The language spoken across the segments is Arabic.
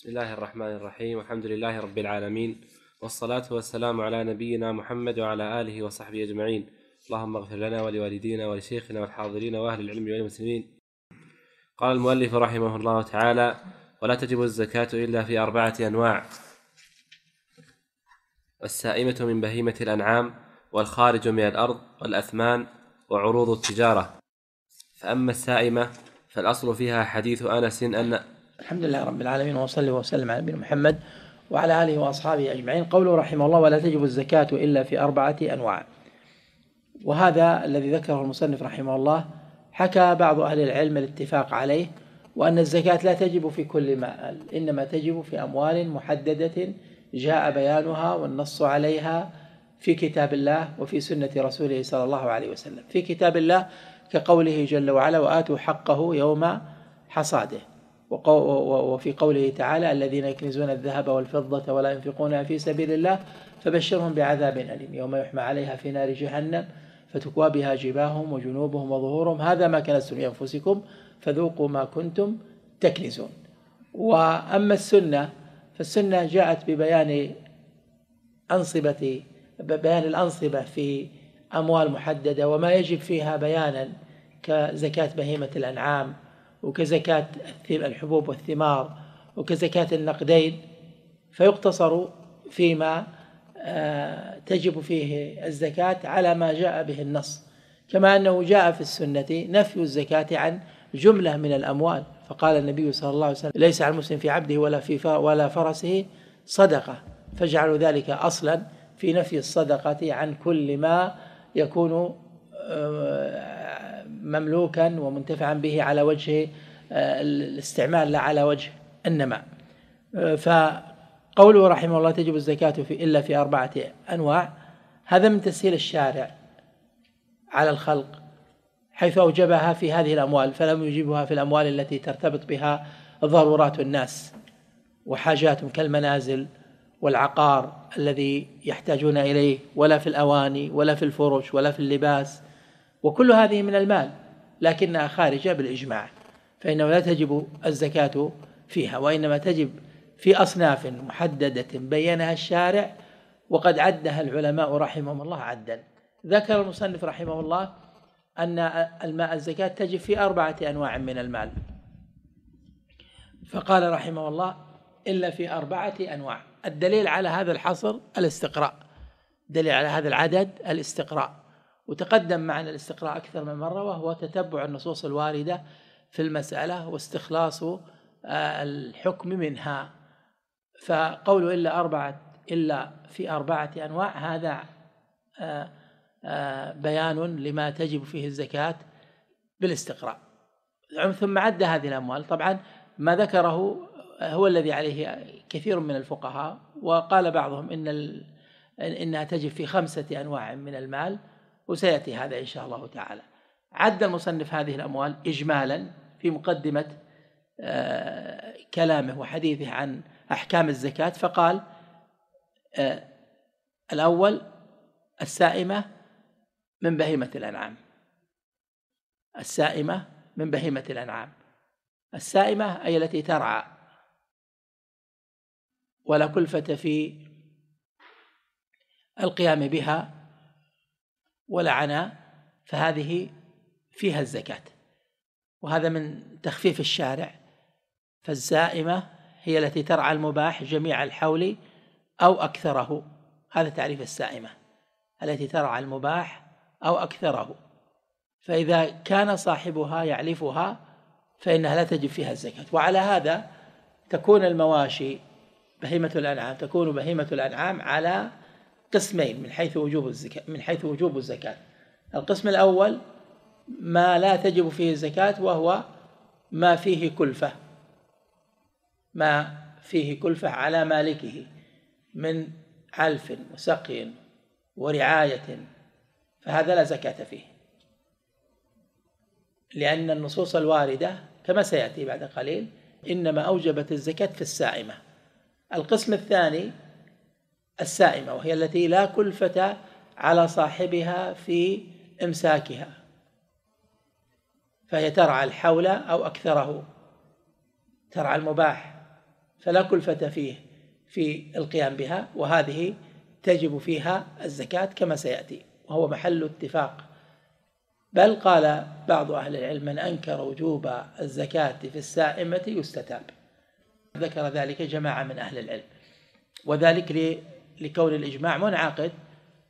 بسم الله الرحمن الرحيم والحمد لله رب العالمين والصلاة والسلام على نبينا محمد وعلى آله وصحبه أجمعين اللهم اغفر لنا ولوالدينا ولشيخنا والحاضرين وأهل العلم والمسلمين قال المؤلف رحمه الله تعالى ولا تجب الزكاة إلا في أربعة أنواع السائمة من بهيمة الأنعام والخارج من الأرض والأثمان وعروض التجارة فأما السائمة فالأصل فيها حديث أنس أن الحمد لله رب العالمين وصلي وسلم على نبينا محمد وعلى آله وأصحابه أجمعين قوله رحمه الله ولا تجب الزكاة إلا في أربعة أنواع وهذا الذي ذكره المصنف رحمه الله حكى بعض أهل العلم الاتفاق عليه وأن الزكاة لا تجب في كل مال إنما تجب في أموال محددة جاء بيانها والنص عليها في كتاب الله وفي سنة رسوله صلى الله عليه وسلم في كتاب الله كقوله جل وعلا وآتوا حقه يوم حصاده وفي قوله تعالى الذين يكنزون الذهب والفضة ولا ينفقونها في سبيل الله فبشرهم بعذاب أليم يوم يحمى عليها في نار جهنم فتكوى بها جباههم وجنوبهم وظهورهم هذا ما كنزتم لأنفسكم فذوقوا ما كنتم تكنزون وأما السنة فالسنة جاءت ببيان أنصبة بيان الأنصبة في أموال محددة وما يجب فيها بيانا كزكاة بهيمة الأنعام وكزكاة الحبوب والثمار وكزكاة النقدين فيقتصر فيما آه، تجب فيه الزكاة على ما جاء به النص كما أنه جاء في السنة نفي الزكاة عن جملة من الأموال فقال النبي صلى الله عليه وسلم ليس على المسلم في عبده ولا في ولا فرسه صدقة فجعلوا ذلك أصلا في نفي الصدقة عن كل ما يكون آه، مملوكا ومنتفعا به على وجه آه، الاستعمال لا على وجه النماء آه، فقوله رحمه الله تجب الزكاة في إلا في أربعة أنواع هذا من تسهيل الشارع على الخلق حيث أوجبها في هذه الأموال فلم يجبها في الأموال التي ترتبط بها ضرورات الناس وحاجاتهم كالمنازل والعقار الذي يحتاجون إليه ولا في الأواني ولا في الفرش ولا في اللباس وكل هذه من المال لكنها خارجة بالإجماع فإنه لا تجب الزكاة فيها وإنما تجب في أصناف محددة بينها الشارع وقد عدها العلماء رحمهم الله عدا ذكر المصنف رحمه الله أن الماء الزكاة تجب في أربعة أنواع من المال فقال رحمه الله إلا في أربعة أنواع الدليل على هذا الحصر الاستقراء دليل على هذا العدد الاستقراء وتقدم معنا الاستقراء أكثر من مرة وهو تتبع النصوص الواردة في المسألة واستخلاص آه، الحكم منها فقول إلا أربعة إلا في أربعة أنواع هذا آه، آه، بيان لما تجب فيه الزكاة بالاستقراء يعني ثم عد هذه الأموال طبعا ما ذكره هو الذي عليه كثير من الفقهاء وقال بعضهم إن إنها تجب في خمسة أنواع من المال وسيأتي هذا إن شاء الله تعالى عد المصنف هذه الأموال إجمالا في مقدمة آه، كلامه وحديثه عن أحكام الزكاة فقال آه، الأول السائمة من بهيمة الأنعام السائمة من بهيمة الأنعام السائمة أي التي ترعى ولا كلفة في القيام بها ولعنا فهذه فيها الزكاة وهذا من تخفيف الشارع فالزائمة هي التي ترعى المباح جميع الحول أو أكثره هذا تعريف السائمة التي ترعى المباح أو أكثره فإذا كان صاحبها يعلفها فإنها لا تجب فيها الزكاة وعلى هذا تكون المواشي بهيمة الأنعام تكون بهيمة الأنعام على قسمين من حيث وجوب الزكاة من حيث وجوب الزكاة القسم الأول ما لا تجب فيه الزكاة وهو ما فيه كلفة ما فيه كلفة على مالكه من علف وسقي ورعاية فهذا لا زكاة فيه لأن النصوص الواردة كما سيأتي بعد قليل إنما أوجبت الزكاة في السائمة القسم الثاني السائمة وهي التي لا كلفة على صاحبها في إمساكها فهي ترعى الحول أو أكثره ترعى المباح فلا كلفة فيه في القيام بها وهذه تجب فيها الزكاة كما سيأتي وهو محل اتفاق بل قال بعض أهل العلم من أنكر وجوب الزكاة في السائمة يستتاب ذكر ذلك جماعة من أهل العلم وذلك لكون الإجماع منعقد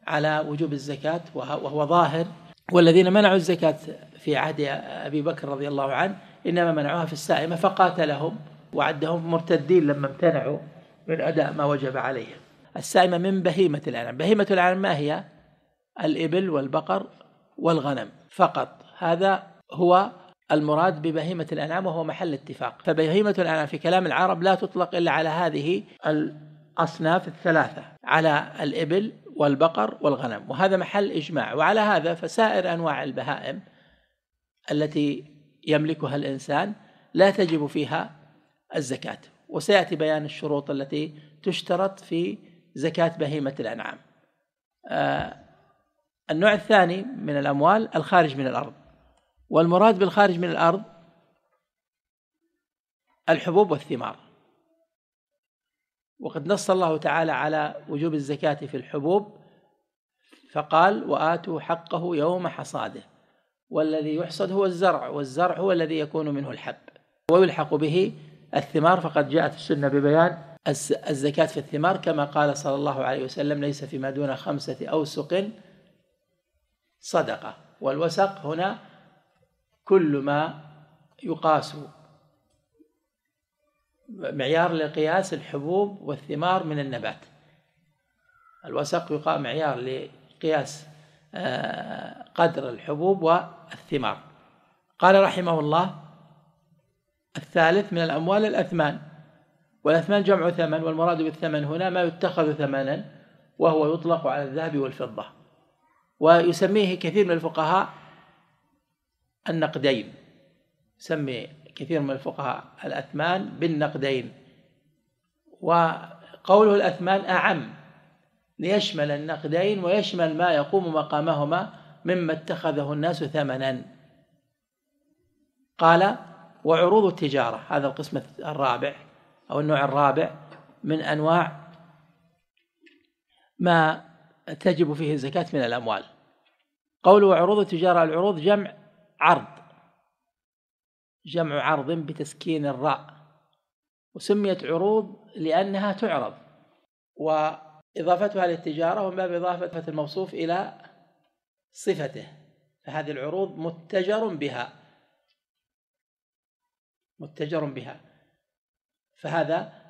على وجوب الزكاة وهو ظاهر والذين منعوا الزكاة في عهد أبي بكر رضي الله عنه إنما منعوها في السائمة فقاتلهم وعدهم مرتدين لما امتنعوا من أداء ما وجب عليهم السائمة من بهيمة الأنعام بهيمة الأنعام ما هي؟ الإبل والبقر والغنم فقط هذا هو المراد ببهيمة الأنعام وهو محل اتفاق فبهيمة الأنعام في كلام العرب لا تطلق إلا على هذه الأصناف الثلاثة على الإبل والبقر والغنم وهذا محل إجماع وعلى هذا فسائر أنواع البهائم التي يملكها الإنسان لا تجب فيها الزكاة وسيأتي بيان الشروط التي تشترط في زكاة بهيمة الأنعام آه، النوع الثاني من الأموال الخارج من الأرض والمراد بالخارج من الأرض الحبوب والثمار وقد نص الله تعالى على وجوب الزكاة في الحبوب فقال وآتوا حقه يوم حصاده والذي يحصد هو الزرع والزرع هو الذي يكون منه الحب ويلحق به الثمار فقد جاءت السنة ببيان الزكاة في الثمار كما قال صلى الله عليه وسلم ليس فيما دون خمسة أوسق صدقة والوسق هنا كل ما يقاس معيار لقياس الحبوب والثمار من النبات الوسق يقام معيار لقياس آه، قدر الحبوب والثمار قال رحمه الله الثالث من الأموال الأثمان والأثمان جمع ثمن والمراد بالثمن هنا ما يتخذ ثمنا وهو يطلق على الذهب والفضة ويسميه كثير من الفقهاء النقدين سمي كثير من الفقهاء الأثمان بالنقدين وقوله الأثمان أعم ليشمل النقدين ويشمل ما يقوم مقامهما مما اتخذه الناس ثمنا قال وعروض التجارة هذا القسم الرابع أو النوع الرابع من أنواع ما تجب فيه الزكاة من الأموال قوله وعروض التجارة العروض جمع عرض جمع عرض بتسكين الراء وسميت عروض لأنها تعرض وإضافتها للتجارة ومن باب إضافة الموصوف إلى صفته فهذه العروض متجر بها متجر بها فهذا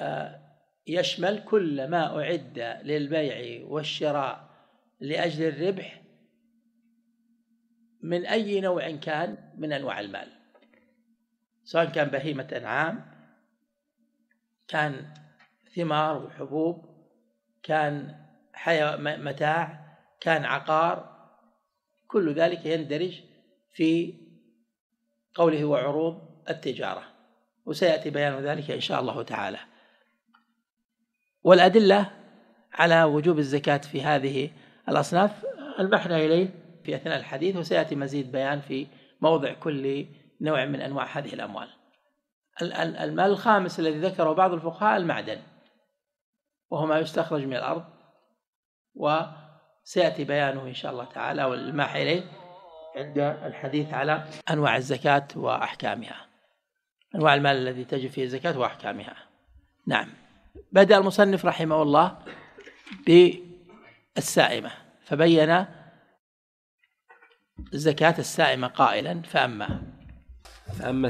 آه، يشمل كل ما أعد للبيع والشراء لأجل الربح من أي نوع كان من أنواع المال سواء كان بهيمة أنعام كان ثمار وحبوب كان حيو... متاع كان عقار كل ذلك يندرج في قوله وعروض التجارة وسيأتي بيان ذلك إن شاء الله تعالى والأدلة على وجوب الزكاة في هذه الأصناف المحنى إليه في أثناء الحديث وسيأتي مزيد بيان في موضع كل نوع من أنواع هذه الأموال المال الخامس الذي ذكره بعض الفقهاء المعدن وهو ما يستخرج من الأرض وسيأتي بيانه إن شاء الله تعالى والماح إليه عند الحديث على أنواع الزكاة وأحكامها أنواع المال الذي تجب فيه الزكاة وأحكامها نعم بدأ المصنف رحمه الله بالسائمة فبين الزكاة السائمة قائلا فأما فأما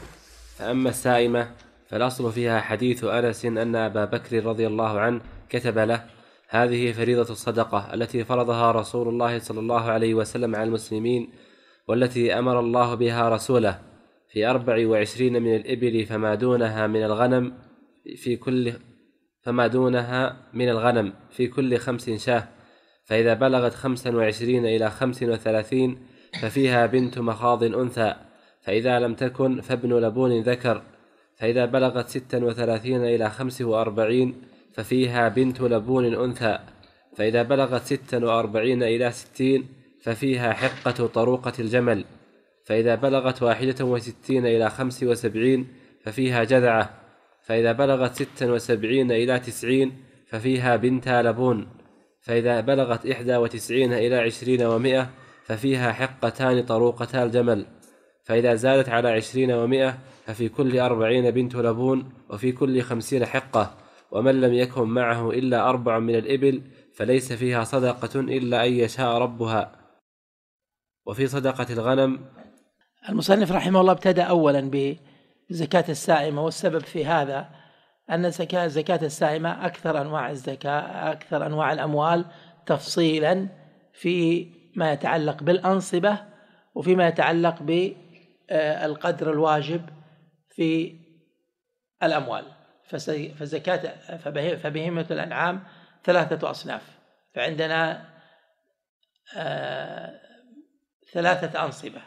فأما السائمة فالأصل فيها حديث أنس أن أبا بكر رضي الله عنه كتب له هذه فريضة الصدقة التي فرضها رسول الله صلى الله عليه وسلم على المسلمين والتي أمر الله بها رسوله في أربع وعشرين من الإبل فما دونها من الغنم في كل فما دونها من الغنم في كل خمس شاه فإذا بلغت خمسا وعشرين إلى خمس وثلاثين ففيها بنت مخاض أنثى فإذا لم تكن فابن لبون ذكر فإذا بلغت ستا وثلاثين إلى خمس وأربعين ففيها بنت لبون أنثى فإذا بلغت ستا وأربعين إلى ستين ففيها حقة طروقة الجمل فإذا بلغت واحدة وستين إلى خمس وسبعين ففيها جذعة فإذا بلغت ستا وسبعين إلى تسعين ففيها بنت لبون فإذا بلغت إحدى وتسعين إلى عشرين ومئة ففيها حقتان طروقتا الجمل فإذا زادت على عشرين ومئة ففي كل أربعين بنت لبون وفي كل خمسين حقة ومن لم يكن معه إلا أربع من الإبل فليس فيها صدقة إلا أن يشاء ربها وفي صدقة الغنم المصنف رحمه الله ابتدأ أولا بزكاة السائمة والسبب في هذا أن الزكاة الزكاة السائمة أكثر أنواع الزكاة أكثر أنواع الأموال تفصيلا في ما يتعلق بالأنصبة وفيما يتعلق بالقدر آه، الواجب في الأموال فزكاة فبهيمة الأنعام ثلاثة أصناف فعندنا آه، ثلاثة أنصبة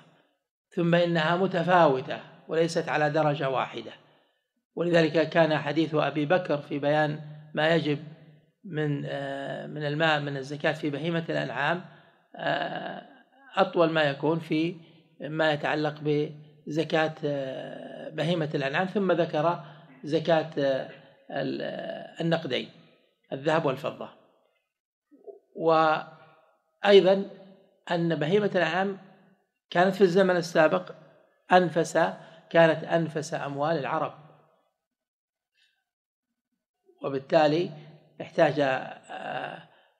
ثم إنها متفاوتة وليست على درجة واحدة ولذلك كان حديث أبي بكر في بيان ما يجب من آه، من الماء من الزكاة في بهيمة الأنعام آه، أطول ما يكون في ما يتعلق بزكاة آه، بهيمة الأنعام ثم ذكر زكاة النقدين الذهب والفضة وأيضا أن بهيمة الأنعام كانت في الزمن السابق أنفس كانت أنفس أموال العرب وبالتالي احتاج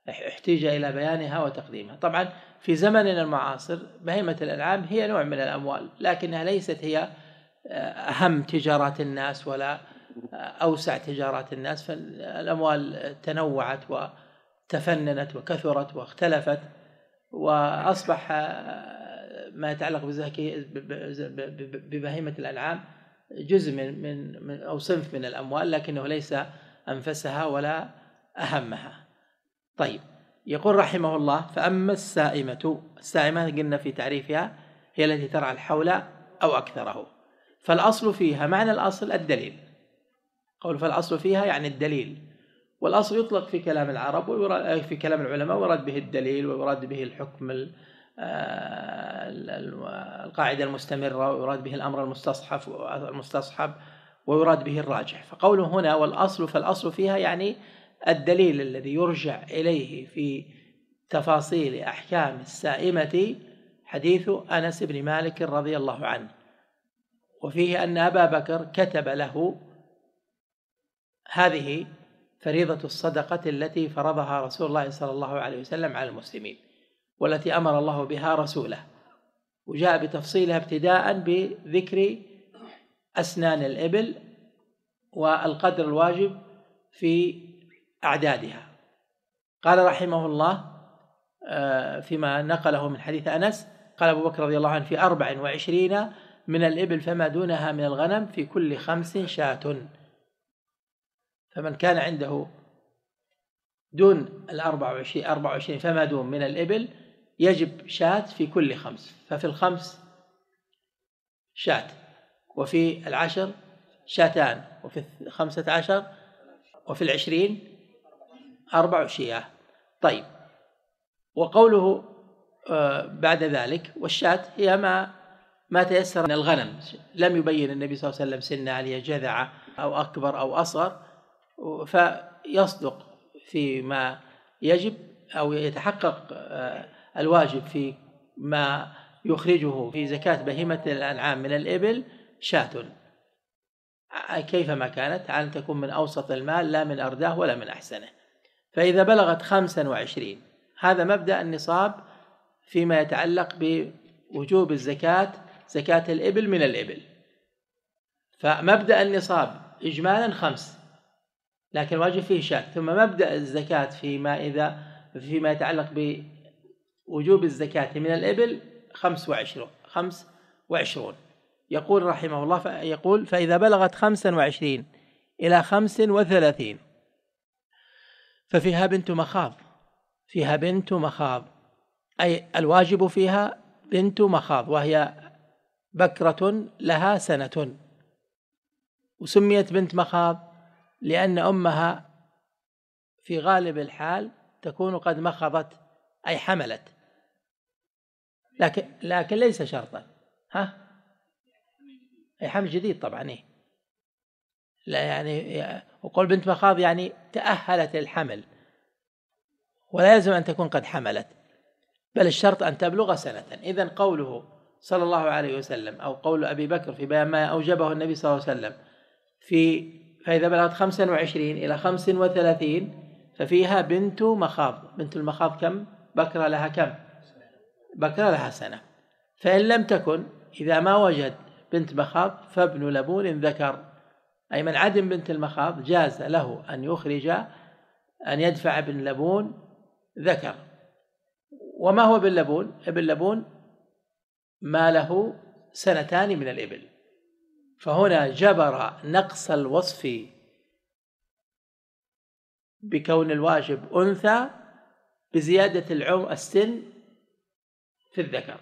احتيج آه، إلى بيانها وتقديمها طبعا في زمننا المعاصر بهيمة الأنعام هي نوع من الأموال لكنها ليست هي آه، أهم تجارات الناس ولا آه، أوسع تجارات الناس فالأموال تنوعت وتفننت وكثرت واختلفت وأصبح ما يتعلق بزكي ببهيمة الأنعام جزء من من أو صنف من الأموال لكنه ليس أنفسها ولا أهمها طيب يقول رحمه الله فأما السائمة السائمة قلنا في تعريفها هي التي ترعى الحول أو أكثره فالأصل فيها معنى الأصل الدليل قول فالأصل فيها يعني الدليل والأصل يطلق في كلام العرب في كلام العلماء ويراد به الدليل ويراد به الحكم آه، القاعدة المستمرة ويراد به الأمر المستصحب المستصحب ويراد به الراجح فقوله هنا والأصل فالأصل فيها يعني الدليل الذي يرجع إليه في تفاصيل أحكام السائمة حديث أنس بن مالك رضي الله عنه وفيه أن أبا بكر كتب له هذه فريضة الصدقة التي فرضها رسول الله صلى الله عليه وسلم على المسلمين والتي أمر الله بها رسوله وجاء بتفصيلها ابتداء بذكر أسنان الإبل والقدر الواجب في أعدادها قال رحمه الله آه، فيما نقله من حديث أنس قال أبو بكر رضي الله عنه في أربع وعشرين من الإبل فما دونها من الغنم في كل خمس شاة فمن كان عنده دون الأربع وعشرين, أربع وعشرين فما دون من الإبل يجب شاة في كل خمس ففي الخمس شاة وفي العشر شاتان وفي الخمسة عشر وفي العشرين أربع شياه طيب وقوله آه، بعد ذلك والشاة هي ما ما تيسر من الغنم لم يبين النبي صلى الله عليه وسلم سنة هل هي جذعة أو أكبر أو أصغر فيصدق فيما يجب أو يتحقق آه، الواجب في ما يخرجه في زكاة بهيمة الأنعام من الإبل شاة كيفما كانت أن تكون من أوسط المال لا من أرداه ولا من أحسنه فإذا بلغت خمسا وعشرين هذا مبدأ النصاب فيما يتعلق بوجوب الزكاة زكاة الإبل من الإبل فمبدأ النصاب إجمالا خمس لكن الواجب فيه شات ثم مبدأ الزكاة فيما إذا فيما يتعلق بوجوب الزكاة من الإبل خمس وعشرون خمس وعشرون يقول رحمه الله يقول فإذا بلغت خمسا وعشرين إلى خمس وثلاثين ففيها بنت مخاض فيها بنت مخاض أي الواجب فيها بنت مخاض وهي بكرة لها سنة وسميت بنت مخاض لأن أمها في غالب الحال تكون قد مخضت أي حملت لكن لكن ليس شرطا ها أي حمل جديد طبعا إيه لا يعني وقول بنت مخاض يعني تأهلت للحمل ولا يلزم أن تكون قد حملت بل الشرط أن تبلغ سنة إذا قوله صلى الله عليه وسلم أو قول أبي بكر في بيان ما أوجبه النبي صلى الله عليه وسلم في فإذا بلغت خمسا وعشرين إلى خمس وثلاثين ففيها بنت مخاض بنت المخاض كم بكرة لها كم بكرة لها سنة فإن لم تكن إذا ما وجد بنت مخاض فابن لبون ذكر أي من عدم بنت المخاض جاز له أن يخرج أن يدفع ابن لبون ذكر وما هو ابن لبون؟ ابن لبون ما له سنتان من الإبل فهنا جبر نقص الوصف بكون الواجب أنثى بزيادة العمر السن في الذكر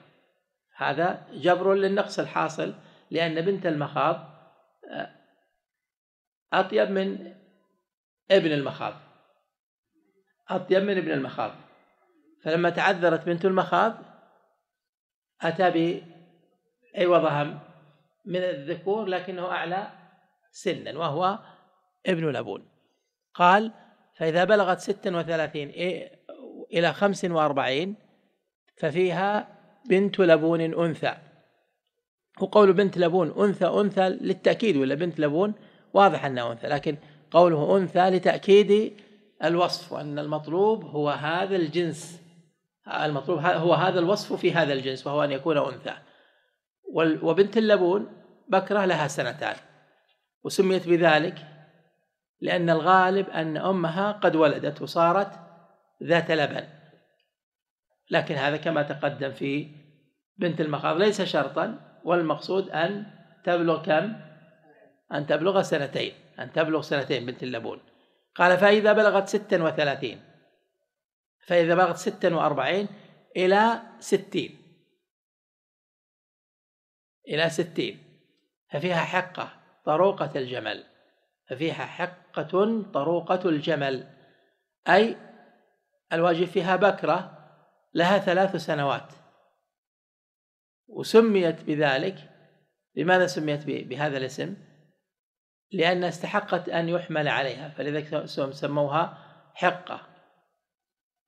هذا جبر للنقص الحاصل لأن بنت المخاض آه، أطيب من ابن المخاض أطيب من ابن المخاض فلما تعذرت بنت المخاض أتى بأي وضهم من الذكور لكنه أعلى سنا وهو ابن لبون قال فإذا بلغت ستا وثلاثين إلى خمس وأربعين ففيها بنت لبون أنثى وقول بنت لبون أنثى أنثى للتأكيد ولا بنت لبون واضح أنها أنثى لكن قوله أنثى لتأكيد الوصف وأن المطلوب هو هذا الجنس المطلوب هو هذا الوصف في هذا الجنس وهو أن يكون أنثى وبنت اللبون بكرة لها سنتان وسميت بذلك لأن الغالب أن أمها قد ولدت وصارت ذات لبن لكن هذا كما تقدم في بنت المخاض ليس شرطا والمقصود أن تبلغ كم أن تبلغ سنتين أن تبلغ سنتين بنت اللبون قال فإذا بلغت ستا وثلاثين فإذا بلغت ستا وأربعين إلى ستين إلى ستين ففيها حقة طروقة الجمل ففيها حقة طروقة الجمل أي الواجب فيها بكرة لها ثلاث سنوات وسميت بذلك لماذا سميت بهذا الاسم لأن استحقت أن يحمل عليها فلذلك سموها حقة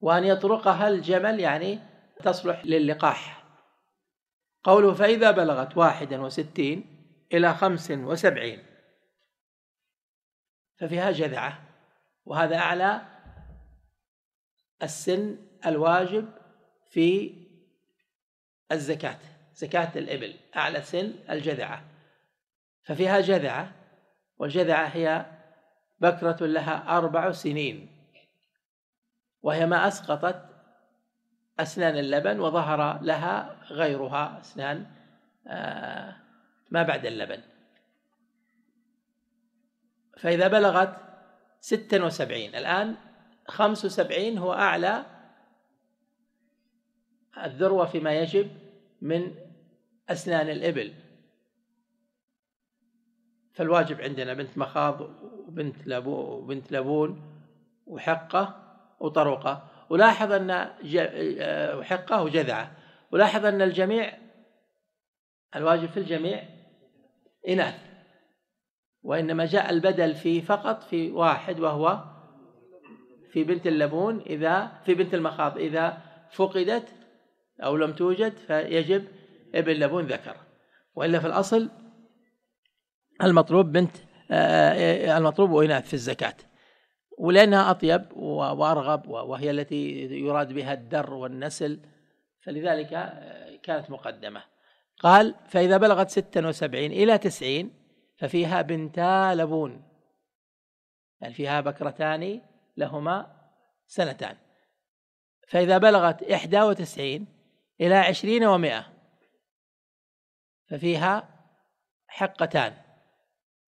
وأن يطرقها الجمل يعني تصلح للقاح قوله فإذا بلغت واحدا وستين إلى خمس وسبعين ففيها جذعة وهذا أعلى السن الواجب في الزكاه زكاة الإبل أعلى سن الجذعة ففيها جذعة والجذعة هي بكرة لها أربع سنين وهي ما أسقطت أسنان اللبن وظهر لها غيرها أسنان آه، ما بعد اللبن فإذا بلغت ستة وسبعين الآن خمس وسبعين هو أعلى الذروة فيما يجب من أسنان الإبل فالواجب عندنا بنت مخاض وبنت لبو وبنت لبون وحقة وطرقة ولاحظ أن وحقة آه، وجذعة ولاحظ أن الجميع الواجب في الجميع إناث وإنما جاء البدل في فقط في واحد وهو في بنت اللبون إذا في بنت المخاض إذا فقدت أو لم توجد فيجب ابن لبون ذكر وإلا في الأصل المطلوب بنت آه، المطلوب وإناث في الزكاة ولأنها أطيب وأرغب وهي التي يراد بها الدر والنسل فلذلك آه، كانت مقدمة قال فإذا بلغت ستا وسبعين إلى تسعين ففيها بنتا لبون يعني فيها بكرتان لهما سنتان فإذا بلغت إحدى وتسعين إلى عشرين ومائة ففيها حقتان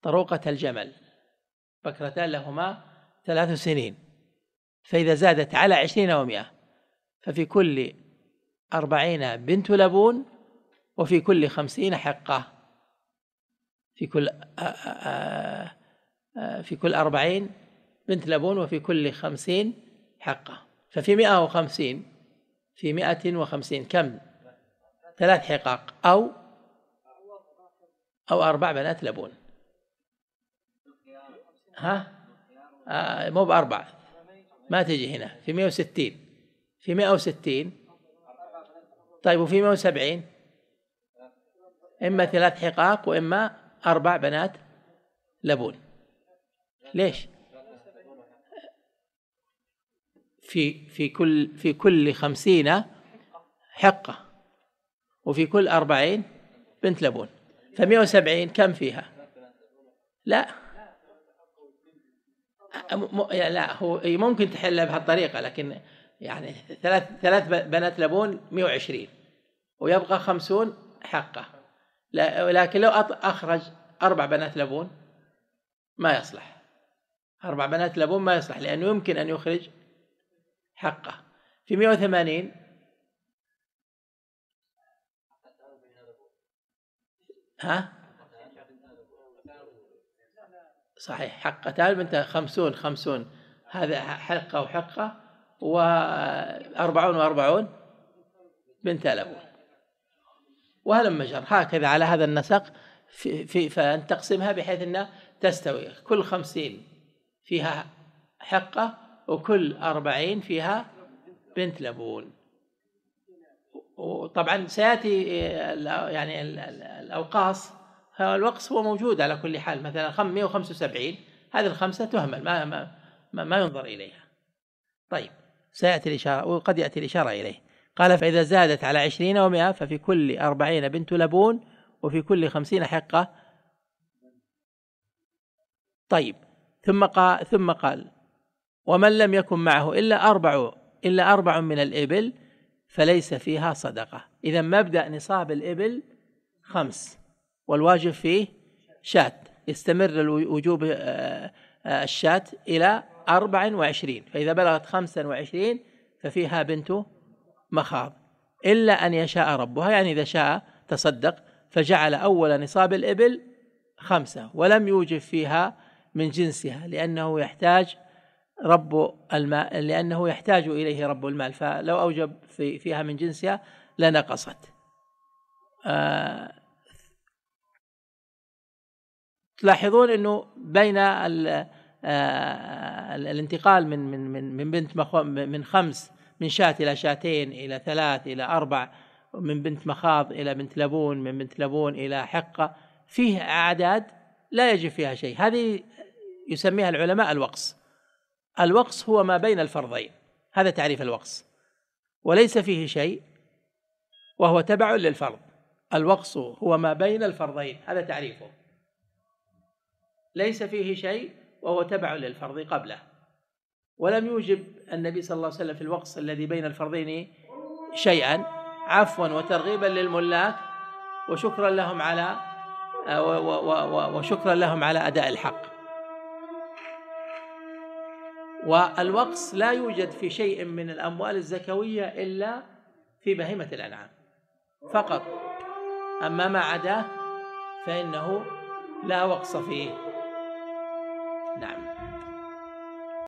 طروقة الجمل بكرتان لهما ثلاث سنين فإذا زادت على عشرين ومائة ففي كل أربعين بنت لبون وفي كل خمسين حقة في كل آه، آه، آه، في كل أربعين بنت لبون وفي كل خمسين حقة ففي مئة وخمسين في مئة وخمسين كم ثلاث حقاق أو أو أربع بنات لبون ها آه، مو بأربع ما تجي هنا في مئة وستين في مئة وستين طيب وفي مئة وسبعين إما ثلاث حقاق وإما أربع بنات لبون ليش؟ في في كل في كل خمسين حقة وفي كل أربعين بنت لبون فمئة وسبعين كم فيها لا لا هو ممكن تحلها بهالطريقة لكن يعني ثلاث ثلاث بنات لبون 120 ويبقى 50 حقه لكن لو اخرج اربع بنات لبون ما يصلح اربع بنات لبون ما يصلح لانه يمكن ان يخرج حقه في 180 ها صحيح حقه تعال انت 50 50 هذا حقه وحقه و40 و40 بنت لبون وهلم جر هكذا على هذا النسق في, في فان تقسمها بحيث انها تستوي كل 50 فيها حقه وكل أربعين فيها بنت لبون وطبعا سيأتي يعني الأوقاص الوقص هو موجود على كل حال مثلا 175 هذه الخمسة تهمل ما, ما, ما, ما ينظر إليها طيب سيأتي الإشارة وقد يأتي الإشارة إليه قال فإذا زادت على عشرين ومئة ففي كل أربعين بنت لبون وفي كل خمسين حقة طيب ثم قال ثم قال ومن لم يكن معه إلا أربع إلا أربع من الإبل فليس فيها صدقة إذا مبدأ نصاب الإبل خمس والواجب فيه شات يستمر وجوب آه، آه، الشات إلى أربع وعشرين فإذا بلغت خمسا وعشرين ففيها بنت مخاض إلا أن يشاء ربها يعني إذا شاء تصدق فجعل أول نصاب الإبل خمسة ولم يوجب فيها من جنسها لأنه يحتاج رب المال لأنه يحتاج إليه رب المال فلو أوجب في فيها من جنسها لنقصت آه تلاحظون أنه بين آه الانتقال من من من من بنت من خمس من شاة إلى شاتين إلى ثلاث إلى أربع من بنت مخاض إلى بنت لبون من بنت لبون إلى حقة فيه أعداد لا يجب فيها شيء هذه يسميها العلماء الوقص الوقص هو ما بين الفرضين هذا تعريف الوقص وليس فيه شيء وهو تبع للفرض الوقص هو ما بين الفرضين هذا تعريفه ليس فيه شيء وهو تبع للفرض قبله ولم يوجب النبي صلى الله عليه وسلم في الوقص الذي بين الفرضين شيئا عفوا وترغيبا للملاك وشكرا لهم على آه، وشكرا لهم على اداء الحق والوقص لا يوجد في شيء من الأموال الزكوية إلا في بهيمة الأنعام فقط أما ما عداه فإنه لا وقص فيه